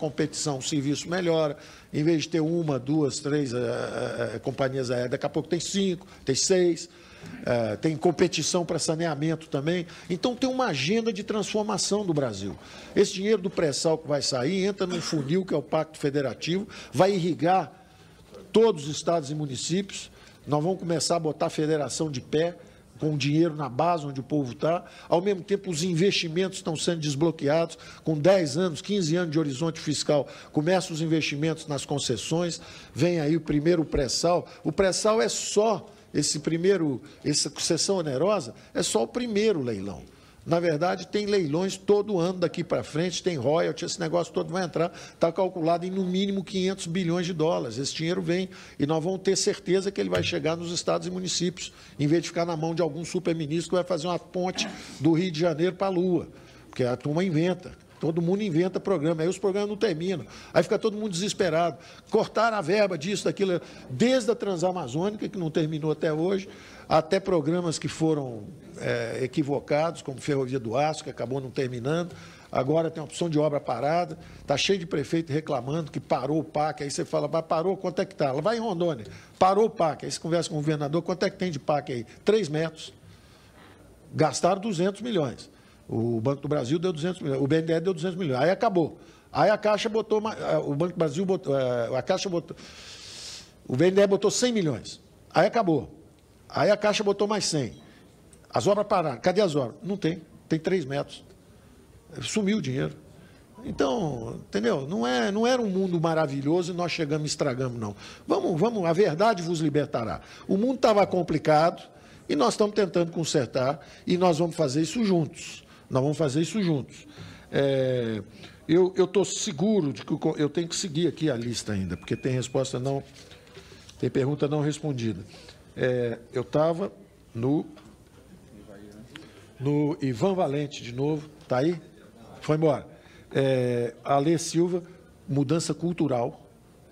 competição, o serviço melhora. Em vez de ter uma, duas, três é, é, companhias aéreas, daqui a pouco tem cinco, tem seis. É, tem competição para saneamento também. Então tem uma agenda de transformação do Brasil. Esse dinheiro do pré-sal que vai sair entra num funil que é o Pacto Federativo, vai irrigar todos os estados e municípios. Nós vamos começar a botar a federação de pé com o dinheiro na base onde o povo está. Ao mesmo tempo, os investimentos estão sendo desbloqueados. Com 10 anos, 15 anos de horizonte fiscal, começam os investimentos nas concessões. Vem aí o primeiro pré-sal. O pré-sal é só esse primeiro, essa concessão onerosa, é só o primeiro leilão. Na verdade, tem leilões todo ano daqui para frente, tem royalty, esse negócio todo vai entrar, está calculado em no mínimo 500 bilhões de dólares. Esse dinheiro vem e nós vamos ter certeza que ele vai chegar nos estados e municípios, em vez de ficar na mão de algum superministro que vai fazer uma ponte do Rio de Janeiro para a Lua, porque a turma inventa. Todo mundo inventa programa, aí os programas não terminam. Aí fica todo mundo desesperado. Cortaram a verba disso, daquilo, desde a Transamazônica, que não terminou até hoje, até programas que foram é, equivocados, como Ferrovia do Aço, que acabou não terminando. Agora tem uma opção de obra parada, está cheio de prefeito reclamando que parou o PAC, aí você fala, mas parou, quanto é que está? Vai em Rondônia, parou o PAC, aí você conversa com o governador, quanto é que tem de PAC aí? Três metros. Gastaram 200 milhões. O Banco do Brasil deu 200 milhões, o BNDES deu 200 milhões, aí acabou. Aí a Caixa botou, eh, o Banco do Brasil botou, eh, a Caixa botou, o BNDES botou 100 milhões, aí acabou. Aí a Caixa botou mais 100. As obras pararam. Cadê as obras? Não tem. Tem 3 metros. Sumiu o dinheiro. Então, entendeu? Não, é, não era um mundo maravilhoso e nós chegamos e estragamos, não. Vamos, vamos, a verdade vos libertará. O mundo estava complicado e nós estamos tentando consertar e nós vamos fazer isso juntos. Nós vamos fazer isso juntos. É, eu estou seguro de que eu tenho que seguir aqui a lista ainda, porque tem resposta não. Tem pergunta não respondida. É, eu estava no, no Ivan Valente de novo. Está aí? Foi embora. É, Ale Silva, mudança cultural.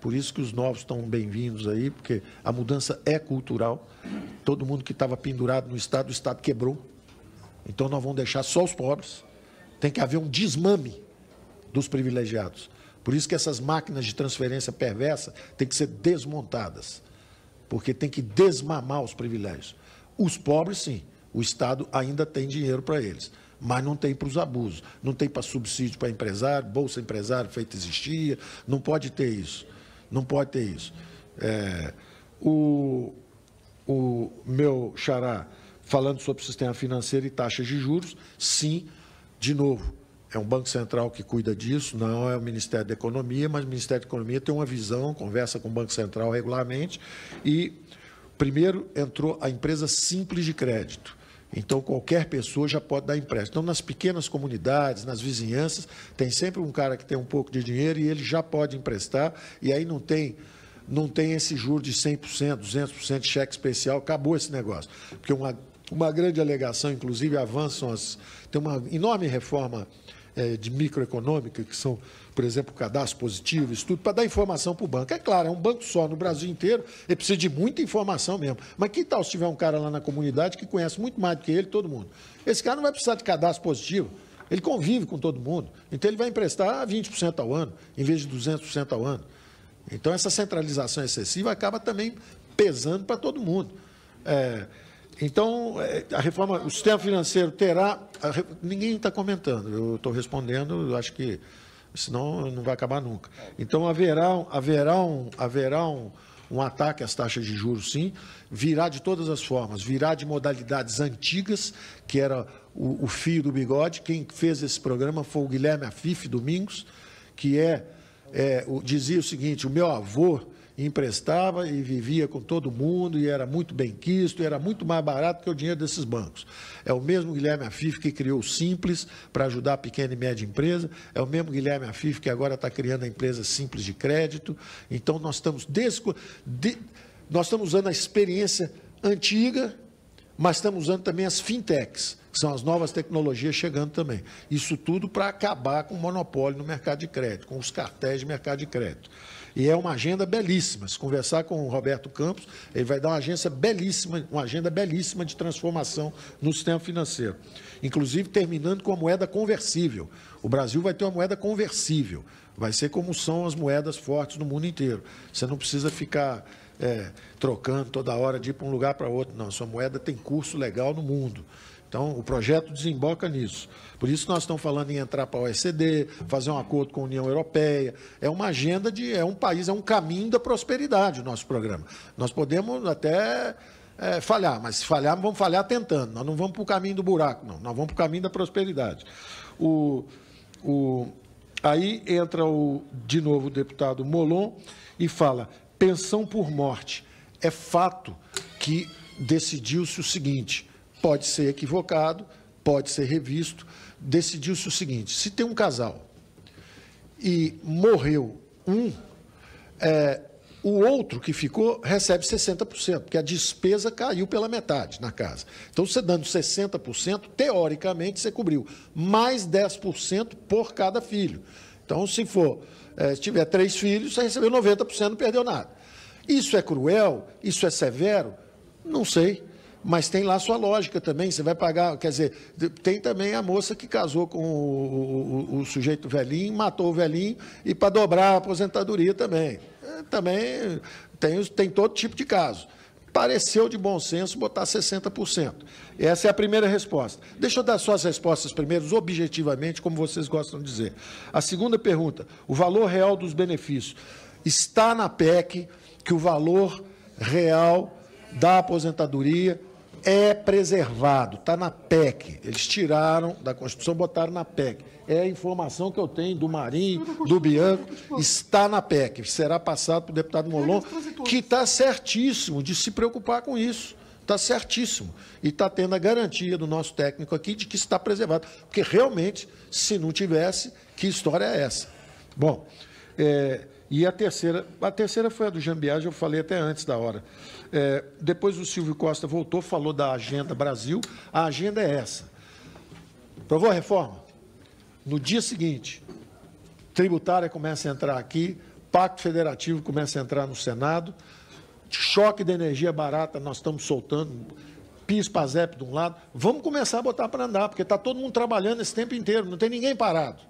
Por isso que os novos estão bem-vindos aí, porque a mudança é cultural. Todo mundo que estava pendurado no Estado, o Estado quebrou. Então nós vamos deixar só os pobres. Tem que haver um desmame dos privilegiados. Por isso que essas máquinas de transferência perversa têm que ser desmontadas porque tem que desmamar os privilégios. Os pobres, sim, o Estado ainda tem dinheiro para eles, mas não tem para os abusos, não tem para subsídio para empresário, bolsa empresário feita existia, não pode ter isso, não pode ter isso. É, o, o meu xará falando sobre o sistema financeiro e taxas de juros, sim, de novo, é um Banco Central que cuida disso, não é o Ministério da Economia, mas o Ministério da Economia tem uma visão, conversa com o Banco Central regularmente. E, primeiro, entrou a empresa simples de crédito. Então, qualquer pessoa já pode dar empréstimo. Então, nas pequenas comunidades, nas vizinhanças, tem sempre um cara que tem um pouco de dinheiro e ele já pode emprestar, e aí não tem não tem esse juro de 100%, 200% de cheque especial, acabou esse negócio. Porque uma, uma grande alegação, inclusive, avançam as... Tem uma enorme reforma é, de microeconômica, que são, por exemplo, cadastro positivo, estudo, para dar informação para o banco. É claro, é um banco só no Brasil inteiro, ele precisa de muita informação mesmo. Mas que tal se tiver um cara lá na comunidade que conhece muito mais do que ele, todo mundo? Esse cara não vai precisar de cadastro positivo. Ele convive com todo mundo. Então, ele vai emprestar 20% ao ano, em vez de 200% ao ano. Então, essa centralização excessiva acaba também pesando para todo mundo. É, então, é, a reforma, o sistema financeiro terá. A, ninguém está comentando, eu estou respondendo, eu acho que senão não vai acabar nunca. Então, haverá, haverá, um, haverá um, um ataque às taxas de juros, sim, virá de todas as formas, virá de modalidades antigas, que era o, o fio do bigode. Quem fez esse programa foi o Guilherme Afif Domingos, que é, é o, dizia o seguinte: o meu avô emprestava e vivia com todo mundo e era muito bem quisto, e era muito mais barato que o dinheiro desses bancos. É o mesmo Guilherme Afif que criou o Simples para ajudar a pequena e média empresa, é o mesmo Guilherme Afif que agora está criando a empresa Simples de Crédito. Então nós estamos desco... de... nós estamos usando a experiência antiga, mas estamos usando também as fintechs, que são as novas tecnologias chegando também. Isso tudo para acabar com o monopólio no mercado de crédito, com os cartéis de mercado de crédito. E é uma agenda belíssima. Se conversar com o Roberto Campos, ele vai dar uma agência belíssima, uma agenda belíssima de transformação no sistema financeiro. Inclusive terminando com a moeda conversível. O Brasil vai ter uma moeda conversível. Vai ser como são as moedas fortes no mundo inteiro. Você não precisa ficar é, trocando toda hora de ir para um lugar para outro, não. Sua moeda tem curso legal no mundo. Então, o projeto desemboca nisso. Por isso, nós estamos falando em entrar para a OECD, fazer um acordo com a União Europeia. É uma agenda de. É um país, é um caminho da prosperidade o nosso programa. Nós podemos até é, falhar, mas se falhar, vamos falhar tentando. Nós não vamos para o caminho do buraco, não. Nós vamos para o caminho da prosperidade. O, o, aí entra o, de novo o deputado Molon e fala: pensão por morte. É fato que decidiu-se o seguinte pode ser equivocado, pode ser revisto. Decidiu-se o seguinte: se tem um casal e morreu um, é, o outro que ficou recebe 60%, porque a despesa caiu pela metade na casa. Então, você dando 60%, teoricamente você cobriu mais 10% por cada filho. Então, se for, é, se tiver três filhos, você recebeu 90%, não perdeu nada. Isso é cruel? Isso é severo? Não sei mas tem lá sua lógica também. Você vai pagar, quer dizer, tem também a moça que casou com o, o, o sujeito velhinho, matou o velhinho e para dobrar a aposentadoria também. É, também tem, tem todo tipo de caso. Pareceu de bom senso botar 60%. Essa é a primeira resposta. Deixa eu dar só as respostas primeiras, objetivamente, como vocês gostam de dizer. A segunda pergunta: o valor real dos benefícios. Está na PEC que o valor real da aposentadoria é preservado, está na PEC. Eles tiraram da Constituição, botaram na PEC. É a informação que eu tenho do Marinho, do Bianco, está na PEC. Será passado para o deputado Molon, que está certíssimo de se preocupar com isso. Está certíssimo. E está tendo a garantia do nosso técnico aqui de que está preservado. Porque realmente, se não tivesse, que história é essa? Bom, é, e a terceira, a terceira foi a do Jambiage, eu falei até antes da hora. É, depois o Silvio Costa voltou, falou da Agenda Brasil. A agenda é essa. Provou a reforma? No dia seguinte, tributária começa a entrar aqui, Pacto Federativo começa a entrar no Senado, choque de energia barata nós estamos soltando, PIS, PASEP de um lado. Vamos começar a botar para andar, porque está todo mundo trabalhando esse tempo inteiro, não tem ninguém parado.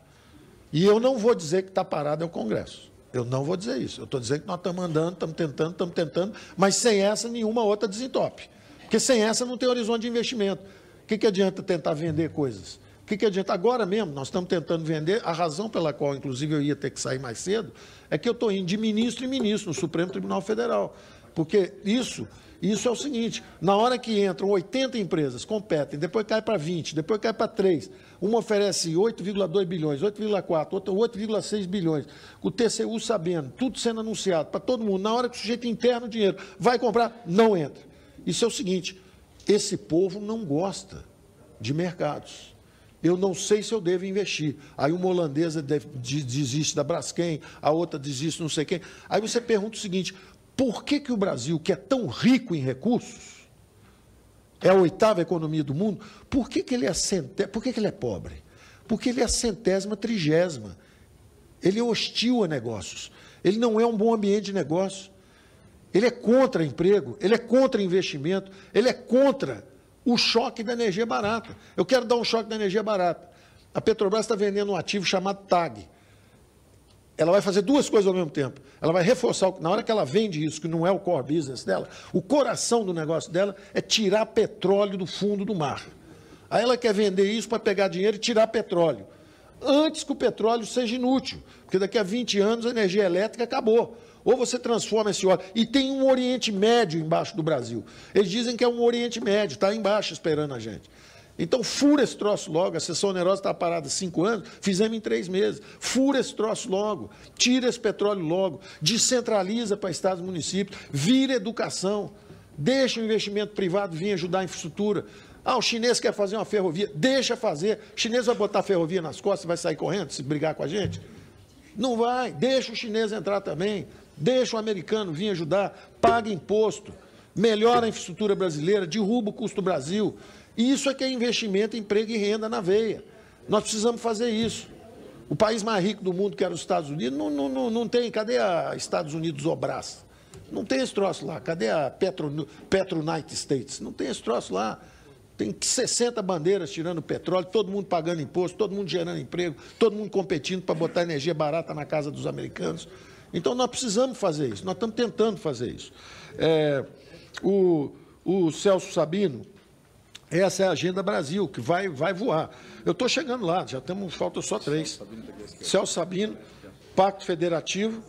E eu não vou dizer que está parado é o Congresso. Eu não vou dizer isso. Eu estou dizendo que nós estamos andando, estamos tentando, estamos tentando, mas sem essa nenhuma outra desentope. Porque sem essa não tem horizonte de investimento. O que, que adianta tentar vender coisas? O que, que adianta? Agora mesmo, nós estamos tentando vender. A razão pela qual, inclusive, eu ia ter que sair mais cedo é que eu estou indo de ministro em ministro no Supremo Tribunal Federal. Porque isso isso é o seguinte: na hora que entram 80 empresas, competem, depois cai para 20, depois cai para 3, uma oferece 8,2 bilhões, 8,4, outra 8,6 bilhões, o TCU sabendo, tudo sendo anunciado para todo mundo, na hora que o sujeito interno o dinheiro vai comprar, não entra. Isso é o seguinte: esse povo não gosta de mercados. Eu não sei se eu devo investir. Aí uma holandesa desiste da Braskem, a outra desiste não sei quem. Aí você pergunta o seguinte: por que, que o Brasil, que é tão rico em recursos, é a oitava economia do mundo, por que, que, ele, é centé... por que, que ele é pobre? Porque ele é a centésima, trigésima. Ele é hostil a negócios. Ele não é um bom ambiente de negócio. Ele é contra emprego, ele é contra investimento, ele é contra o choque da energia barata. Eu quero dar um choque da energia barata. A Petrobras está vendendo um ativo chamado TAG, ela vai fazer duas coisas ao mesmo tempo. Ela vai reforçar, na hora que ela vende isso, que não é o core business dela, o coração do negócio dela é tirar petróleo do fundo do mar. Aí ela quer vender isso para pegar dinheiro e tirar petróleo. Antes que o petróleo seja inútil, porque daqui a 20 anos a energia elétrica acabou. Ou você transforma esse óleo. E tem um Oriente Médio embaixo do Brasil. Eles dizem que é um Oriente Médio, está embaixo esperando a gente. Então, fura esse troço logo. A sessão onerosa está parada há cinco anos, fizemos em três meses. Fura esse troço logo, tira esse petróleo logo, descentraliza para estados e municípios, vira educação, deixa o investimento privado vir ajudar a infraestrutura. Ah, o chinês quer fazer uma ferrovia, deixa fazer. O chinês vai botar a ferrovia nas costas e vai sair correndo se brigar com a gente? Não vai, deixa o chinês entrar também, deixa o americano vir ajudar, paga imposto, melhora a infraestrutura brasileira, derruba o custo do Brasil. E isso é que é investimento, emprego e renda na veia. Nós precisamos fazer isso. O país mais rico do mundo, que era os Estados Unidos, não, não, não, não tem. Cadê a Estados Unidos Obras? Não tem esse troço lá. Cadê a Petro, Petro United States? Não tem esse troço lá. Tem 60 bandeiras tirando petróleo, todo mundo pagando imposto, todo mundo gerando emprego, todo mundo competindo para botar energia barata na casa dos americanos. Então nós precisamos fazer isso, nós estamos tentando fazer isso. É, o, o Celso Sabino, essa é a Agenda Brasil, que vai, vai voar. Eu estou chegando lá, já temos, faltam só três. Céu Sabino, Pacto Federativo.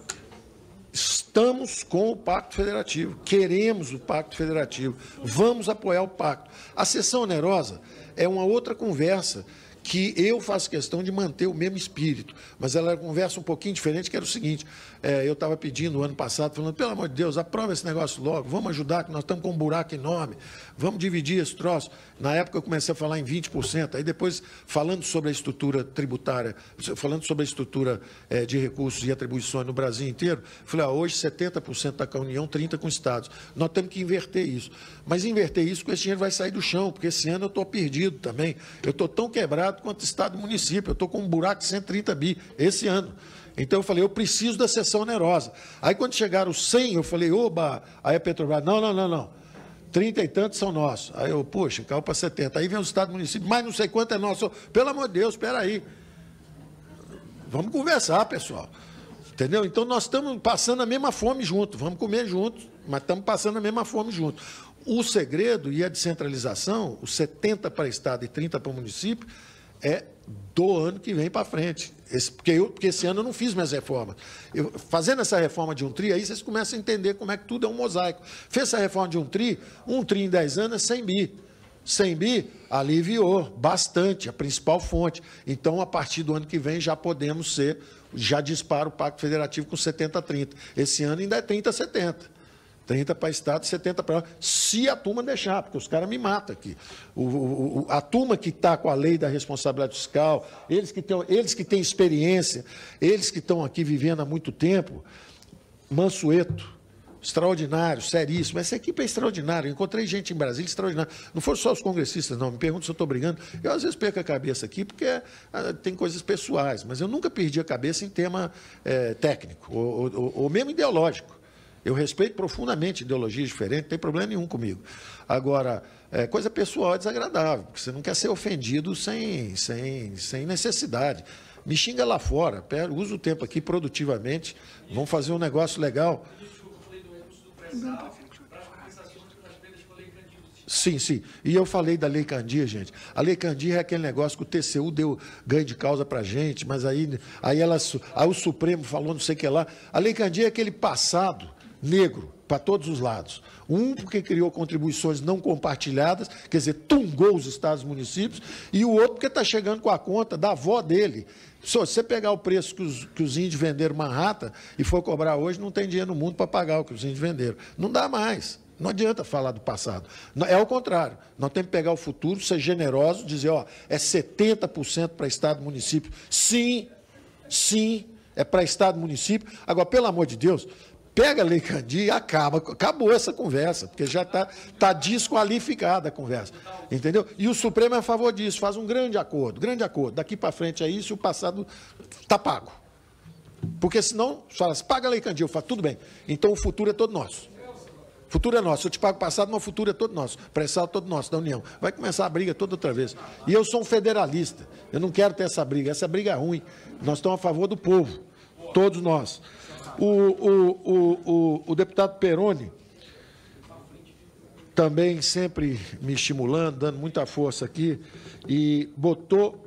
Estamos com o Pacto Federativo, queremos o Pacto Federativo, vamos apoiar o Pacto. A sessão onerosa é uma outra conversa que eu faço questão de manter o mesmo espírito. Mas ela conversa um pouquinho diferente, que era o seguinte: é, eu estava pedindo ano passado, falando, pelo amor de Deus, aprova esse negócio logo, vamos ajudar, que nós estamos com um buraco enorme, vamos dividir esse troço. Na época eu comecei a falar em 20%, aí depois, falando sobre a estrutura tributária, falando sobre a estrutura é, de recursos e atribuições no Brasil inteiro, falei, ah, hoje 70% está com a União, 30% com os Estados. Nós temos que inverter isso. Mas inverter isso, porque esse dinheiro vai sair do chão, porque esse ano eu estou perdido também. Eu estou tão quebrado quadrado quanto Estado e município. Eu estou com um buraco de 130 bi esse ano. Então eu falei, eu preciso da sessão onerosa. Aí quando chegaram os 100, eu falei, oba, aí a Petrobras, não, não, não, não. trinta e tantos são nossos. Aí eu, poxa, caiu para 70. Aí vem o Estado e município, mas não sei quanto é nosso. Pelo amor de Deus, espera aí. Vamos conversar, pessoal. Entendeu? Então nós estamos passando a mesma fome junto, vamos comer juntos, mas estamos passando a mesma fome junto. O segredo e a é descentralização, os 70 para Estado e 30 para município, é do ano que vem para frente. Esse, porque, eu, porque esse ano eu não fiz minhas reformas. Eu, fazendo essa reforma de um tri, aí vocês começam a entender como é que tudo é um mosaico. Fez essa reforma de um tri, um tri em 10 anos é 100 bi. 100 bi aliviou bastante, a principal fonte. Então, a partir do ano que vem, já podemos ser, já dispara o Pacto Federativo com 70-30. Esse ano ainda é 30-70. 30 para Estado, 70 para. Se a turma deixar, porque os caras me matam aqui. O, o, a turma que está com a lei da responsabilidade fiscal, eles que, têm, eles que têm experiência, eles que estão aqui vivendo há muito tempo. Mansueto, extraordinário, seríssimo. Essa equipe é extraordinária. Eu encontrei gente em Brasília extraordinária. Não foram só os congressistas, não. Me pergunto se eu estou brigando. Eu às vezes perco a cabeça aqui porque é, tem coisas pessoais, mas eu nunca perdi a cabeça em tema é, técnico ou, ou, ou mesmo ideológico. Eu respeito profundamente ideologias diferentes, não tem problema nenhum comigo. Agora, é, coisa pessoal é desagradável, porque você não quer ser ofendido sem, sem, sem necessidade. Me xinga lá fora, pera, usa o tempo aqui produtivamente, vamos fazer um negócio legal. Sim, sim. E eu falei da Lei Candia, gente. A Lei Candia é aquele negócio que o TCU deu ganho de causa para gente, mas aí, aí, ela, aí o Supremo falou não sei o que lá. A Lei Candia é aquele passado negro para todos os lados. Um porque criou contribuições não compartilhadas, quer dizer, tungou os estados e municípios, e o outro porque está chegando com a conta da avó dele. Se você pegar o preço que os, que os índios venderam Manhattan e for cobrar hoje, não tem dinheiro no mundo para pagar o que os índios venderam. Não dá mais. Não adianta falar do passado. É ao contrário. Nós temos que pegar o futuro, ser generoso, dizer, ó, é 70% para Estado e município. Sim, sim, é para Estado e município. Agora, pelo amor de Deus, pega a Lei Candir e acaba. Acabou essa conversa, porque já está tá desqualificada a conversa. Entendeu? E o Supremo é a favor disso, faz um grande acordo, grande acordo. Daqui para frente é isso, o passado está pago. Porque senão, fala assim, paga a Lei Candir, eu falo, tudo bem. Então o futuro é todo nosso. O futuro é nosso. Eu te pago passado, mas o futuro é todo nosso. é todo nosso, da União. Vai começar a briga toda outra vez. E eu sou um federalista. Eu não quero ter essa briga. Essa briga é ruim. Nós estamos a favor do povo. Todos nós. O, o, o, o, o deputado Peroni, também sempre me estimulando, dando muita força aqui, e botou,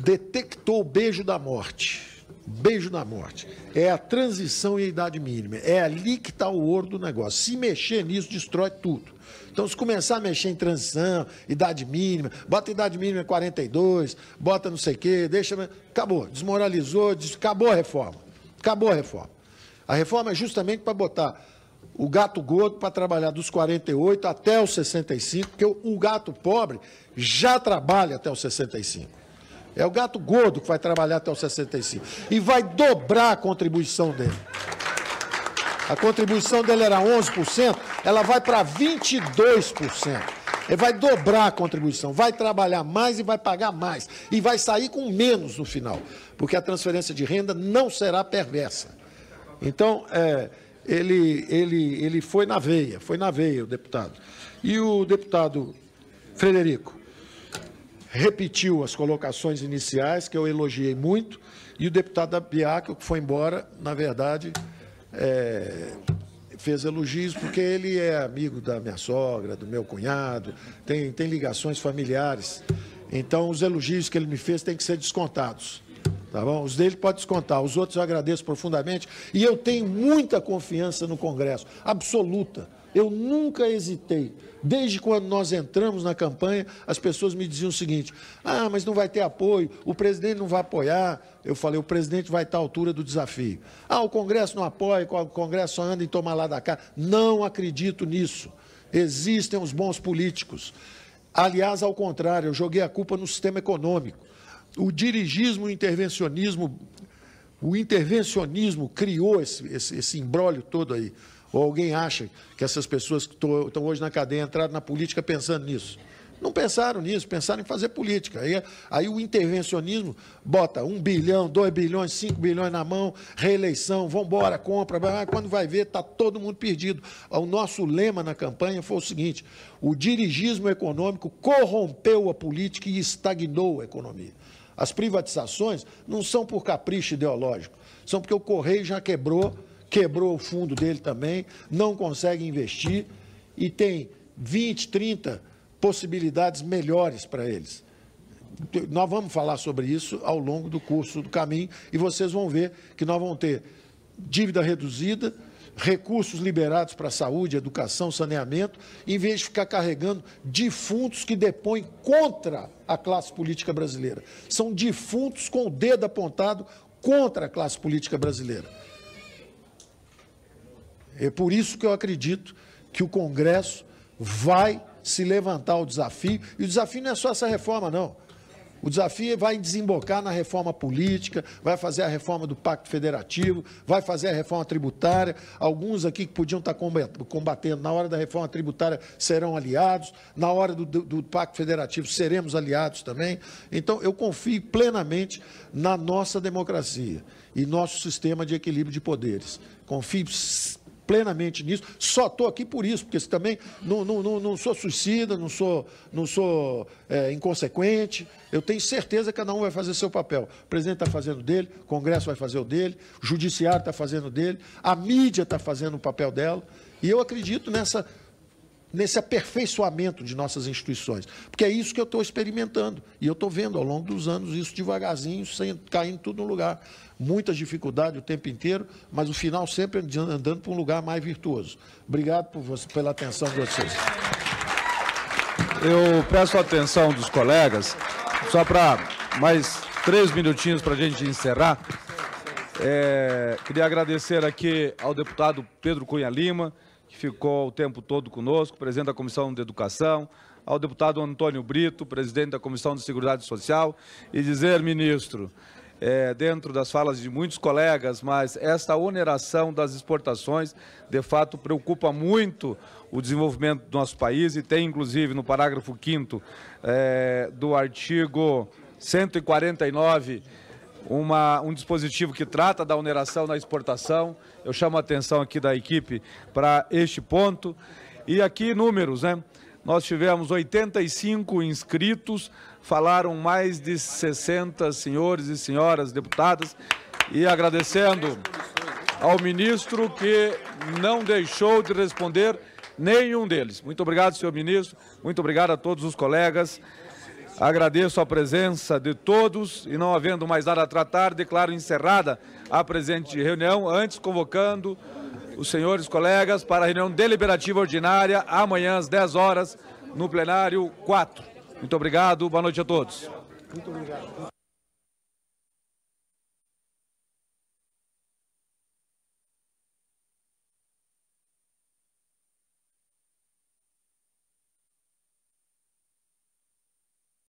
detectou o beijo da morte. Beijo da morte. É a transição e a idade mínima. É ali que está o ouro do negócio. Se mexer nisso, destrói tudo. Então, se começar a mexer em transição, idade mínima, bota idade mínima 42, bota não sei o quê, deixa. Acabou. Desmoralizou, des... acabou a reforma. Acabou a reforma. A reforma é justamente para botar o gato gordo para trabalhar dos 48 até os 65, porque o gato pobre já trabalha até os 65. É o gato gordo que vai trabalhar até os 65. E vai dobrar a contribuição dele. A contribuição dele era 11%, ela vai para 22%. É vai dobrar a contribuição, vai trabalhar mais e vai pagar mais. E vai sair com menos no final, porque a transferência de renda não será perversa. Então, é, ele, ele, ele foi na veia, foi na veia o deputado. E o deputado Frederico repetiu as colocações iniciais, que eu elogiei muito, e o deputado Abiac, que foi embora, na verdade, é, fez elogios, porque ele é amigo da minha sogra, do meu cunhado, tem, tem ligações familiares. Então, os elogios que ele me fez têm que ser descontados. Tá bom? Os dele pode descontar, os outros eu agradeço profundamente. E eu tenho muita confiança no Congresso, absoluta. Eu nunca hesitei. Desde quando nós entramos na campanha, as pessoas me diziam o seguinte: ah, mas não vai ter apoio, o presidente não vai apoiar. Eu falei: o presidente vai estar à altura do desafio. Ah, o Congresso não apoia, o Congresso só anda em tomar lá da cá. Não acredito nisso. Existem os bons políticos. Aliás, ao contrário, eu joguei a culpa no sistema econômico. O dirigismo e o intervencionismo, o intervencionismo criou esse, esse, esse todo aí. Ou alguém acha que essas pessoas que estão hoje na cadeia entraram na política pensando nisso? Não pensaram nisso, pensaram em fazer política. Aí, aí o intervencionismo bota um bilhão, dois bilhões, cinco bilhões na mão, reeleição, vambora, compra. quando vai ver, está todo mundo perdido. O nosso lema na campanha foi o seguinte: o dirigismo econômico corrompeu a política e estagnou a economia. As privatizações não são por capricho ideológico, são porque o Correio já quebrou quebrou o fundo dele também, não consegue investir e tem 20, 30 possibilidades melhores para eles. Nós vamos falar sobre isso ao longo do curso do caminho e vocês vão ver que nós vamos ter dívida reduzida, recursos liberados para saúde, educação, saneamento, em vez de ficar carregando defuntos que depõem contra a classe política brasileira. São defuntos com o dedo apontado contra a classe política brasileira. É por isso que eu acredito que o Congresso vai se levantar ao desafio. E o desafio não é só essa reforma, não. O desafio é vai desembocar na reforma política, vai fazer a reforma do Pacto Federativo, vai fazer a reforma tributária. Alguns aqui que podiam estar combatendo na hora da reforma tributária serão aliados, na hora do, do, do Pacto Federativo seremos aliados também. Então, eu confio plenamente na nossa democracia e nosso sistema de equilíbrio de poderes. Confio plenamente nisso. Só estou aqui por isso, porque também não, não, não, não, sou suicida, não sou, não sou é, inconsequente. Eu tenho certeza que cada um vai fazer seu papel. O presidente está fazendo dele, o Congresso vai fazer o dele, o Judiciário está fazendo dele, a mídia está fazendo o papel dela. E eu acredito nessa nesse aperfeiçoamento de nossas instituições. Porque é isso que eu estou experimentando. E eu estou vendo ao longo dos anos isso devagarzinho, sem, caindo tudo no lugar. Muitas dificuldades o tempo inteiro, mas o final sempre andando para um lugar mais virtuoso. Obrigado por você, pela atenção de vocês. Eu peço a atenção dos colegas, só para mais três minutinhos para a gente encerrar. É, queria agradecer aqui ao deputado Pedro Cunha Lima que ficou o tempo todo conosco, presidente da Comissão de Educação, ao deputado Antônio Brito, presidente da Comissão de Seguridade Social, e dizer, ministro, é, dentro das falas de muitos colegas, mas esta oneração das exportações, de fato, preocupa muito o desenvolvimento do nosso país e tem, inclusive, no parágrafo 5 é, do artigo 149 uma, um dispositivo que trata da oneração na exportação. Eu chamo a atenção aqui da equipe para este ponto. E aqui números, né? Nós tivemos 85 inscritos, falaram mais de 60 senhores e senhoras deputadas. E agradecendo ao ministro que não deixou de responder nenhum deles. Muito obrigado, senhor ministro. Muito obrigado a todos os colegas. Agradeço a presença de todos e, não havendo mais nada a tratar, declaro encerrada a presente reunião, antes convocando os senhores colegas para a reunião deliberativa ordinária amanhã às 10 horas no plenário 4. Muito obrigado, boa noite a todos. Muito obrigado.